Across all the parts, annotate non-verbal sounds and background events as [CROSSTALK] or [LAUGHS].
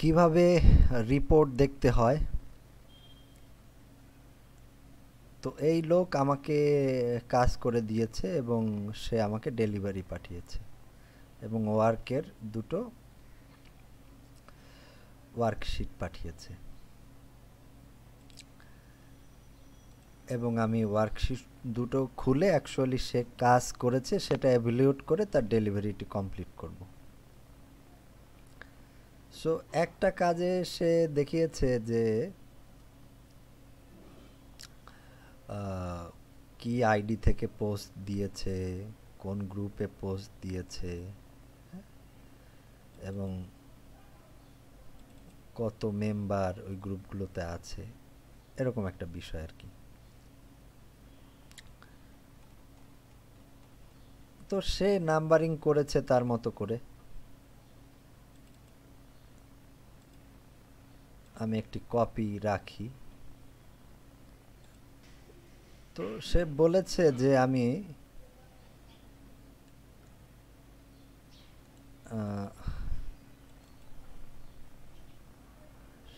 কিভাবে রিপোর্ট দেখতে হয় তো এই লোক আমাকে কাজ করে দিয়েছে এবং সে আমাকে ডেলিভারি পাঠিয়েছে এবং ওয়ার্কের দুটো ওয়ার্কশিট পাঠিয়েছে এবং আমি ওয়ার্কশিট দুটো খুলে অ্যাকচুয়ালি সে কাজ করেছে সেটা অ্যাভিলিউট করে তার ডেলিভারিটি কমপ্লিট করবো সো একটা কাজে সে দেখিয়েছে যে কি আইডি থেকে পোস্ট দিয়েছে কোন গ্রুপে পোস্ট দিয়েছে হ্যাঁ? এবং কত মেম্বার ওই গ্রুপগুলোতে আছে এরকম একটা বিষয় আর কি তো সে নাম্বারিং করেছে তার মতো করে আমি একটি কপি রাখি তো সে বলেছে যে আমি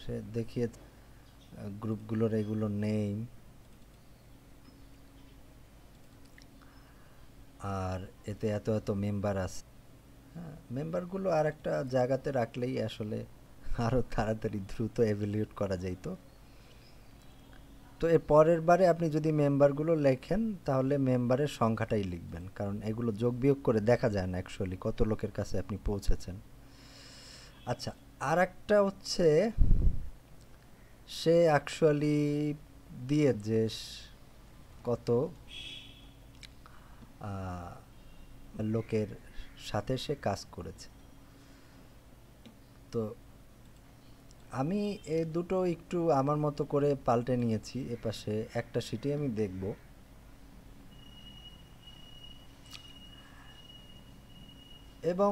সে দেখিয়ে গ্রুপগুলোর এগুলো নেই আর এতে এত এত মেম্বার আছে হ্যাঁ, মেম্বারগুলো আর একটা জায়গাতে রাখলেই আসলে আরও তাড়াতাড়ি দ্রুত অ্যাভিলিউট করা যাইত তো এর পরের বারে আপনি যদি মেম্বারগুলো লেখেন তাহলে মেম্বারের সংখ্যাটাই লিখবেন কারণ এগুলো যোগ বিয়োগ করে দেখা যায় না অ্যাকচুয়ালি কত লোকের কাছে আপনি পৌঁছেছেন আচ্ছা আর একটা হচ্ছে সে অ্যাকচুয়ালি দিয়ে যে কত লোকের সাথে সে কাজ করেছে তো আমি এ দুটো একটু আমার মতো করে পাল্টে নিয়েছি এপাশে একটা সিটি আমি দেখব এবং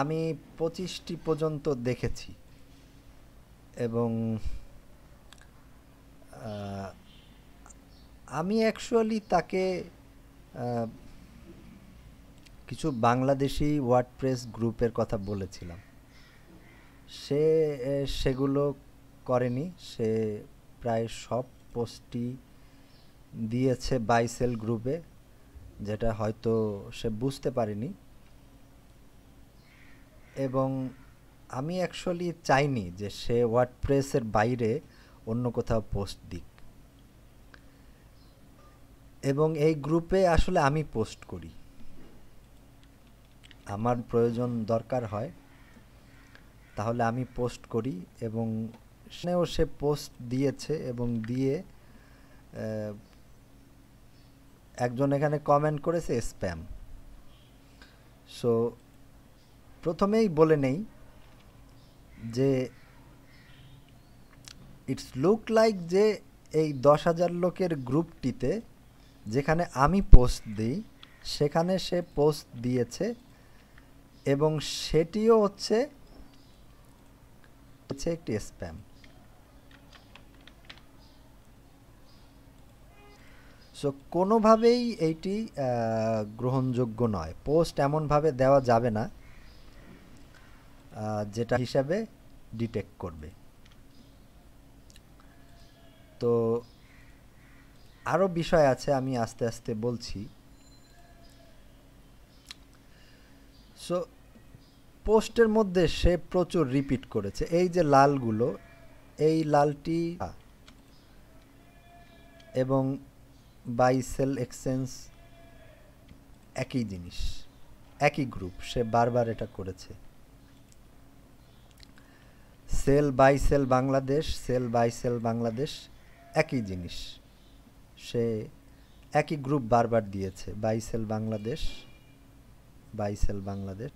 আমি পঁচিশটি পর্যন্ত দেখেছি এবং আমি অ্যাকচুয়ালি তাকে কিছু বাংলাদেশি ওয়ার্ড প্রেস গ্রুপের কথা বলেছিলাম সে সেগুলো করেনি সে প্রায় সব পোস্টই দিয়েছে বাইসেল গ্রুপে যেটা হয়তো সে বুঝতে পারেনি এবং আমি অ্যাকচুয়ালি চাইনি যে সে ওয়ার্ডপ্রেসের বাইরে অন্য কোথাও পোস্ট দিক এবং এই গ্রুপে আসলে আমি পোস্ট করি আমার প্রয়োজন দরকার হয় তাহলে আমি পোস্ট করি এবং সেও সে পোস্ট দিয়েছে এবং দিয়ে একজন এখানে কমেন্ট করেছে স্প্যাম সো প্রথমেই বলে নেই যে ইটস লুক লাইক যে এই দশ হাজার লোকের গ্রুপটিতে যেখানে আমি পোস্ট দিই সেখানে সে পোস্ট দিয়েছে এবং সেটিও হচ্ছে হচ্ছে একটি স্প্যাম সো কোনোভাবেই এইটি গ্রহণযোগ্য নয় পোস্ট এমনভাবে দেওয়া যাবে না যেটা হিসাবে ডিটেক্ট করবে তো আরও বিষয় আছে আমি আস্তে আস্তে বলছি সো পোস্টের মধ্যে সে প্রচুর রিপিট করেছে এই যে লালগুলো এই লালটি এবং বাই সেল এক্সচেঞ্জ একই জিনিস একই গ্রুপ সে বারবার এটা করেছে sell buy sell Bangladesh sell buy sell Bangladesh একই জিনিস সে একই গ্রুপ বারবার দিয়েছে buy sell Bangladesh buy sell Bangladesh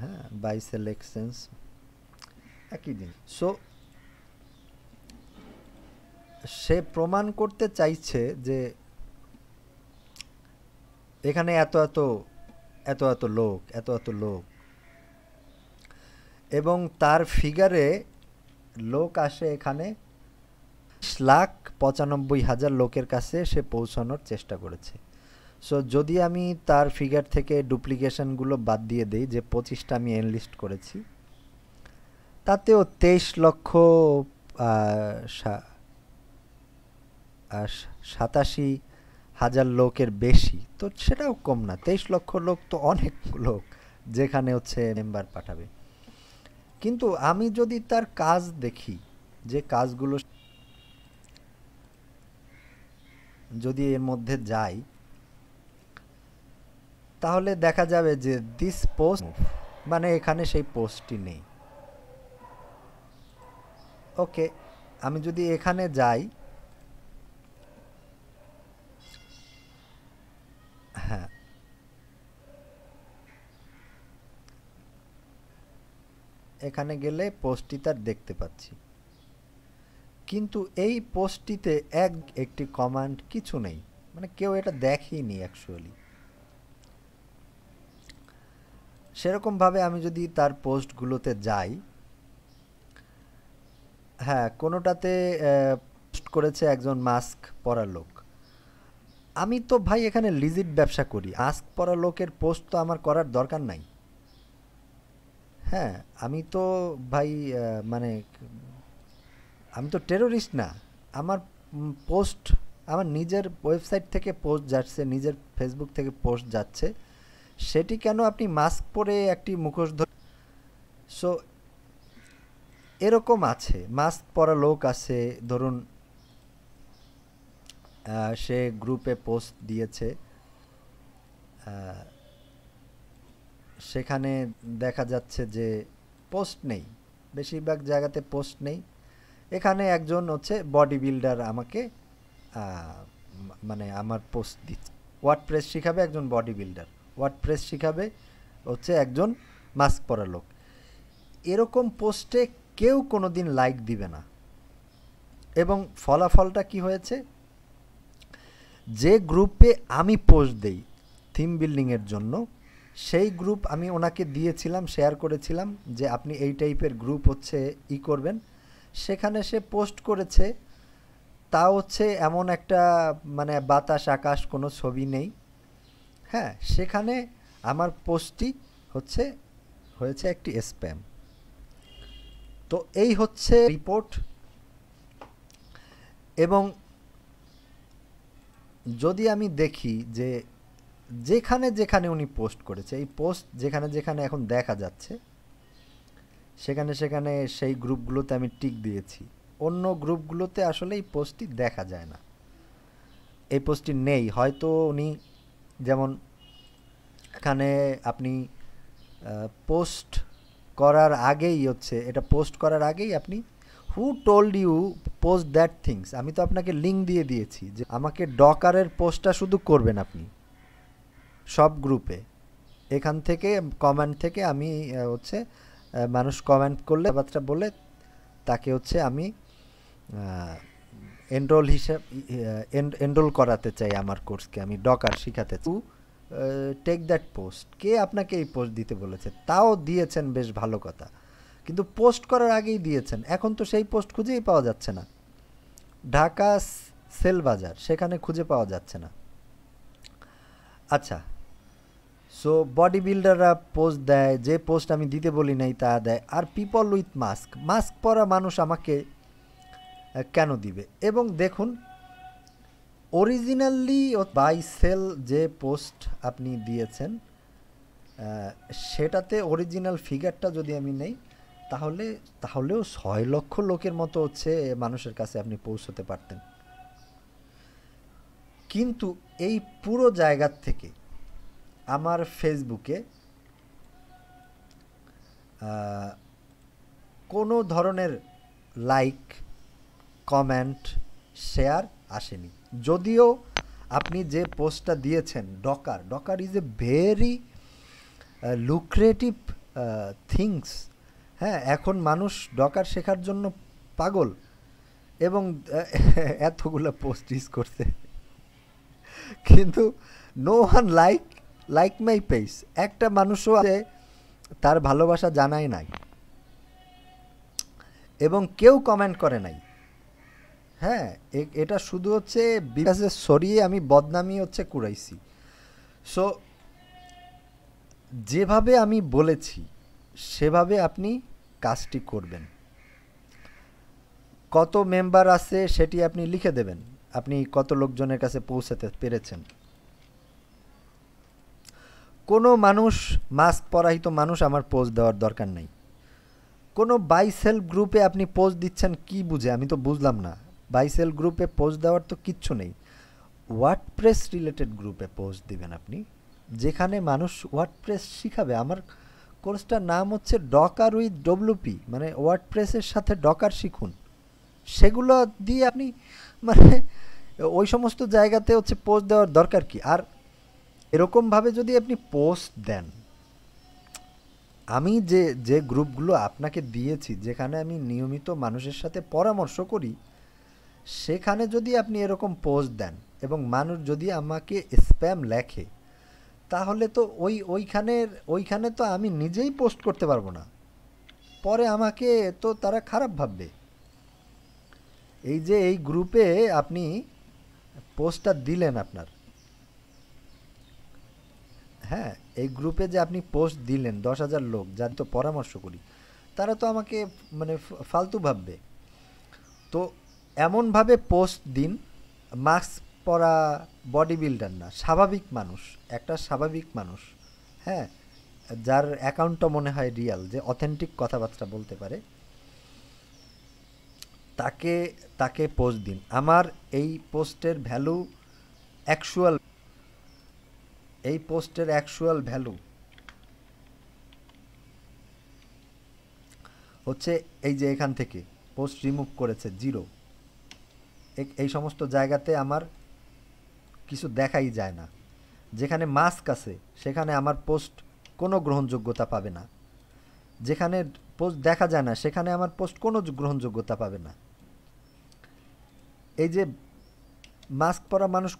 হ্যাঁ বাই এক্সচেঞ্জ একই সো সে প্রমাণ করতে চাইছে যে এখানে এত এত এত এত লোক এত এত লোক এবং তার ফিগারে লোক আসে এখানে লাখ পঁচানব্বই হাজার লোকের কাছে সে পৌঁছানোর চেষ্টা করেছে সো যদি আমি তার ফিগার থেকে ডুপ্লিকেশানগুলো বাদ দিয়ে দিই যে পঁচিশটা আমি এনলিস্ট করেছি তাতেও তেইশ লক্ষ সাতাশি হাজার লোকের বেশি তো সেটাও কম না তেইশ লক্ষ লোক তো অনেক লোক যেখানে হচ্ছে মেম্বার পাঠাবে কিন্তু আমি যদি তার কাজ দেখি যে কাজগুলো যদি এর মধ্যে যাই তাহলে দেখা যাবে যে দিস পোস্ট মানে এখানে সেই পোস্টটি নেই ওকে আমি যদি এখানে যাই হ্যাঁ এখানে গেলে পোস্টটি তার দেখতে পাচ্ছি কিন্তু এই পোস্টটিতে এক একটি কমান্ড কিছু নেই মানে কেউ এটা দেখেনি অ্যাকচুয়ালি সেরকমভাবে আমি যদি তার পোস্টগুলোতে যাই হ্যাঁ কোনোটাতে পোস্ট করেছে একজন মাস্ক পরা লোক আমি তো ভাই এখানে লিজিট ব্যবসা করি মাস্ক পরা লোকের পোস্ট তো আমার করার দরকার নাই হ্যাঁ আমি তো ভাই মানে আমি তো টেরোরিস্ট না আমার পোস্ট আমার নিজের ওয়েবসাইট থেকে পোস্ট যাচ্ছে নিজের ফেসবুক থেকে পোস্ট যাচ্ছে সেটি কেন আপনি মাস্ক পরে একটি মুখোশ ধরে সো এরকম আছে মাস্ক পরা লোক আছে ধরুন সে গ্রুপে পোস্ট দিয়েছে সেখানে দেখা যাচ্ছে যে পোস্ট নেই বেশিরভাগ জায়গাতে পোস্ট নেই এখানে একজন হচ্ছে বডি বিল্ডার আমাকে মানে আমার পোস্ট দিচ্ছে ওয়ার্ড প্রেস শিখাবে একজন বডি বিল্ডার ওয়ার্ডপ্রেস শিখাবে হচ্ছে একজন মাস্ক পরা লোক এরকম পোস্টে কেউ কোনো দিন লাইক দিবে না এবং ফলাফলটা কি হয়েছে যে গ্রুপে আমি পোস্ট দেই থিম বিল্ডিংয়ের জন্য সেই গ্রুপ আমি ওনাকে দিয়েছিলাম শেয়ার করেছিলাম যে আপনি এই টাইপের গ্রুপ হচ্ছে ই করবেন সেখানে সে পোস্ট করেছে তা হচ্ছে এমন একটা মানে বাতাস আকাশ কোনো ছবি নেই হ্যাঁ সেখানে আমার পোস্টটি হচ্ছে হয়েছে একটি স্প্যাম তো এই হচ্ছে রিপোর্ট এবং যদি আমি দেখি যে যেখানে যেখানে উনি পোস্ট করেছে এই পোস্ট যেখানে যেখানে এখন দেখা যাচ্ছে সেখানে সেখানে সেই গ্রুপগুলোতে আমি টিক দিয়েছি অন্য গ্রুপগুলোতে আসলে এই পোস্টটি দেখা যায় না এই পোস্টটি নেই হয়তো উনি যেমন এখানে আপনি পোস্ট করার আগেই হচ্ছে এটা পোস্ট করার আগেই আপনি who told you post that things আমি তো আপনাকে লিঙ্ক দিয়ে দিয়েছি যে আমাকে ডকারের পোস্টটা শুধু করবেন আপনি সব গ্রুপে এখান থেকে কমেন্ট থেকে আমি হচ্ছে মানুষ কমেন্ট করলে কথাবার্তা বলে তাকে হচ্ছে আমি এনরোল হিসাব এনরোল করাতে চাই আমার কোর্সকে আমি ডকার শিখাতে চাই টেক দ্যাট পোস্ট কে আপনাকে এই পোস্ট দিতে বলেছে তাও দিয়েছেন বেশ ভালো কথা কিন্তু পোস্ট করার আগেই দিয়েছেন এখন তো সেই পোস্ট খুঁজেই পাওয়া যাচ্ছে না ঢাকা সেল বাজার সেখানে খুঁজে পাওয়া যাচ্ছে না আচ্ছা সো বডি বিল্ডাররা পোস্ট দেয় যে পোস্ট আমি দিতে বলি নাই তা দেয় আর পিপল উইথ মাস্ক মাস্ক পরা মানুষ আমাকে কেন দিবে এবং দেখুন অরিজিনালি বাই সেল যে পোস্ট আপনি দিয়েছেন সেটাতে অরিজিনাল ফিগারটা যদি আমি নেই তাহলে তাহলেও ছয় লক্ষ লোকের মতো হচ্ছে মানুষের কাছে আপনি পৌঁছতে পারতেন কিন্তু এই পুরো জায়গার থেকে আমার ফেসবুকে কোনো ধরনের লাইক কমেন্ট শেয়ার আসেনি যদিও আপনি যে পোস্টটা দিয়েছেন docker docker is a very lucrative things হ্যাঁ এখন মানুষ ডকার শেখার জন্য পাগল এবং [LAUGHS] এতগুলো পোস্ট ইউজ করছে কিন্তু no one like like my page একটা মানুষও আছে তার ভালোবাসা জানায় নাই এবং কেউ কমেন্ট করে নাই হ্যাঁ এটা শুধু হচ্ছে বিকাশে সরিয়ে আমি বদনামি হচ্ছে কুড়াইছি সো যেভাবে আমি বলেছি সেভাবে আপনি কাজটি করবেন কত মেম্বার আছে সেটি আপনি লিখে দেবেন আপনি কত লোকজনের কাছে পৌঁছাতে পেরেছেন কোনো মানুষ মাস্ক পরাহিত মানুষ আমার পোস্ট দেওয়ার দরকার নেই কোনো বাই সেলফ গ্রুপে আপনি পোস্ট দিচ্ছেন কি বুঝে আমি তো বুঝলাম না বাইসেল গ্রুপে পোস্ট দেওয়ার তো কিচ্ছু নেই ওয়ার্ডপ্রেস রিলেটেড গ্রুপে পোস্ট দিবেন আপনি যেখানে মানুষ ওয়ার্ডপ্রেস শিখাবে আমার কোর্সটার নাম হচ্ছে ডকার উইথ ডব্লুপি মানে ওয়ার্ডপ্রেসের সাথে ডকার শিখুন সেগুলো দিয়ে আপনি মানে ওই সমস্ত জায়গাতে হচ্ছে পোস্ট দেওয়ার দরকার কি আর এরকমভাবে যদি আপনি পোস্ট দেন আমি যে যে গ্রুপগুলো আপনাকে দিয়েছি যেখানে আমি নিয়মিত মানুষের সাথে পরামর্শ করি সেখানে যদি আপনি এরকম পোস্ট দেন এবং মানুষ যদি আমাকে স্প্যাম লেখে তাহলে তো ওই ওইখানের ওইখানে তো আমি নিজেই পোস্ট করতে পারবো না পরে আমাকে তো তারা খারাপ ভাববে এই যে এই গ্রুপে আপনি পোস্টটা দিলেন আপনার হ্যাঁ এই গ্রুপে যে আপনি পোস্ট দিলেন দশ হাজার লোক যার তো পরামর্শ করি তারা তো আমাকে মানে ফালতু ভাববে তো এমনভাবে পোস্ট দিন মাস্ক পরা বডি বিল্ডার না স্বাভাবিক মানুষ একটা স্বাভাবিক মানুষ হ্যাঁ যার অ্যাকাউন্টটা মনে হয় রিয়াল যে অথেন্টিক কথাবার্তা বলতে পারে তাকে তাকে পোস্ট দিন আমার এই পোস্টের ভ্যালু অ্যাকচুয়াল এই পোস্টের অ্যাকচুয়াল ভ্যালু হচ্ছে এই যে এখান থেকে পোস্ট রিমুভ করেছে জিরো এই সমস্ত জায়গাতে আমার কিছু দেখাই যায় না যেখানে মাস্ক আছে সেখানে আমার পোস্ট কোনো গ্রহণযোগ্যতা পাবে না যেখানে পোস্ট দেখা যায় না সেখানে আমার পোস্ট কোনো গ্রহণযোগ্যতা পাবে না এই যে মাস্ক পরা মানুষ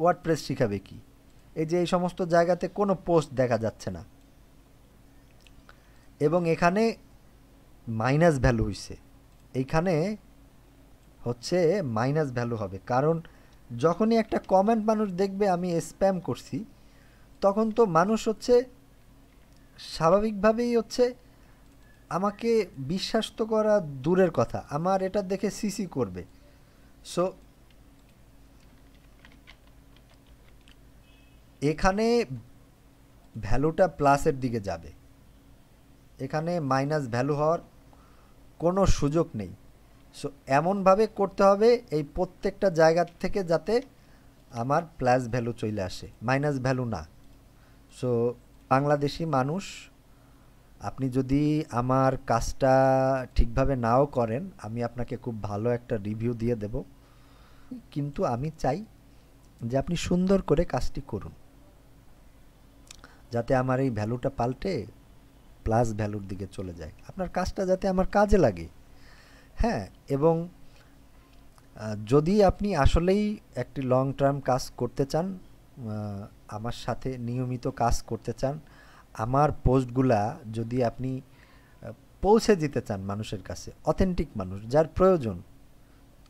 ওয়ার্ড প্রেস শিখাবে কি এই যে এই সমস্ত জায়গাতে কোনো পোস্ট দেখা যাচ্ছে না এবং এখানে মাইনাস ভ্যালু হইছে এইখানে হচ্ছে মাইনাস ভ্যালু হবে কারণ যখনই একটা কমেন্ট মানুষ দেখবে আমি স্প্যাম করছি তখন তো মানুষ হচ্ছে স্বাভাবিকভাবেই হচ্ছে আমাকে বিশ্বাস তো করা দূরের কথা আমার এটা দেখে সিসি করবে সো এখানে ভ্যালুটা প্লাসের দিকে যাবে এখানে মাইনাস ভ্যালু হওয়ার কোনো সুযোগ নেই সো এমনভাবে করতে হবে এই প্রত্যেকটা জায়গার থেকে যাতে আমার প্লাস ভ্যালু চলে আসে মাইনাস ভ্যালু না সো বাংলাদেশি মানুষ আপনি যদি আমার কাজটা ঠিকভাবে নাও করেন আমি আপনাকে খুব ভালো একটা রিভিউ দিয়ে দেব কিন্তু আমি চাই যে আপনি সুন্দর করে কাজটি করুন যাতে আমার এই ভ্যালুটা পাল্টে প্লাস ভ্যালুর দিকে চলে যায় আপনার কাজটা যাতে আমার কাজে লাগে হ্যাঁ এবং যদি আপনি আসলেই একটি লং টার্ম কাজ করতে চান আমার সাথে নিয়মিত কাজ করতে চান আমার পোস্টগুলা যদি আপনি পৌঁছে দিতে চান মানুষের কাছে অথেন্টিক মানুষ যার প্রয়োজন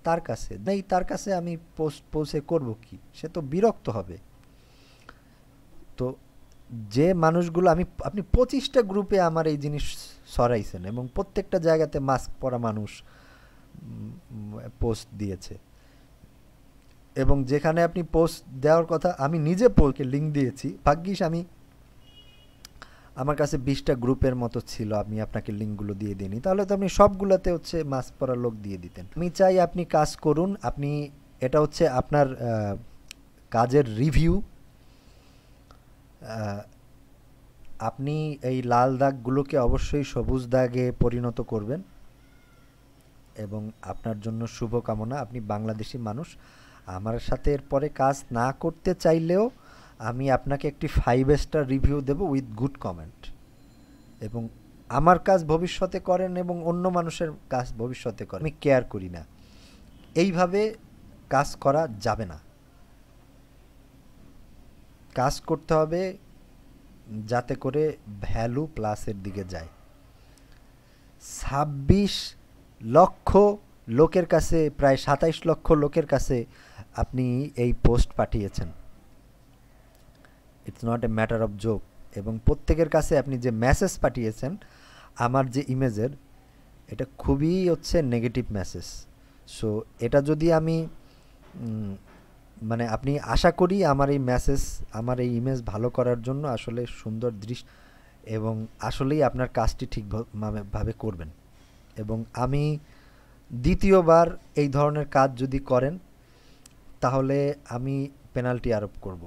তার কাছে নেই তার কাছে আমি পোস্ট পৌঁছে করব কি সে তো বিরক্ত হবে তো যে মানুষগুলো আমি আপনি পঁচিশটা গ্রুপে আমার এই জিনিস সরাইছেন এবং প্রত্যেকটা জায়গাতে মাস্ক পরা মানুষ পোস্ট দিয়েছে এবং যেখানে আপনি পোস্ট দেওয়ার কথা আমি নিজে পোলকে লিঙ্ক দিয়েছি ভাগ্যিস আমি আমার কাছে বিশটা গ্রুপের মতো ছিল আমি আপনাকে লিঙ্কগুলো দিয়ে দিইনি তাহলে তো আপনি সবগুলোতে হচ্ছে মাছ পড়া লোক দিয়ে দিতেন আমি চাই আপনি কাজ করুন আপনি এটা হচ্ছে আপনার কাজের রিভিউ আপনি এই লাল দাগগুলোকে অবশ্যই সবুজ দাগে পরিণত করবেন এবং আপনার জন্য শুভকামনা আপনি বাংলাদেশি মানুষ আমার সাথে এরপরে কাজ না করতে চাইলেও আমি আপনাকে একটি ফাইভ স্টার রিভিউ দেব উইথ গুড কমেন্ট এবং আমার কাজ ভবিষ্যতে করেন এবং অন্য মানুষের কাজ ভবিষ্যতে করেন আমি কেয়ার করি না এইভাবে কাজ করা যাবে না কাজ করতে হবে যাতে করে ভ্যালু প্লাসের দিকে যায় ছাব্বিশ লক্ষ লোকের কাছে প্রায় সাতাইশ লক্ষ লোকের কাছে আপনি এই পোস্ট পাঠিয়েছেন it's not a matter of joke এবং প্রত্যেকের কাছে আপনি যে মেসেজ পাঠিয়েছেন আমার যে ইমেজের এটা খুবই হচ্ছে নেগেটিভ মেসেজ সো এটা যদি আমি মানে আপনি আশা করি আমার এই মেসেজ আমার এই ইমেজ ভালো করার জন্য আসলে সুন্দর দৃশ্য এবং আসলেই আপনার কাজটি ঠিকভাবে করবেন এবং আমি দ্বিতীয়বার এই ধরনের কাজ যদি করেন তাহলে আমি পেনাল্টি আরোপ করব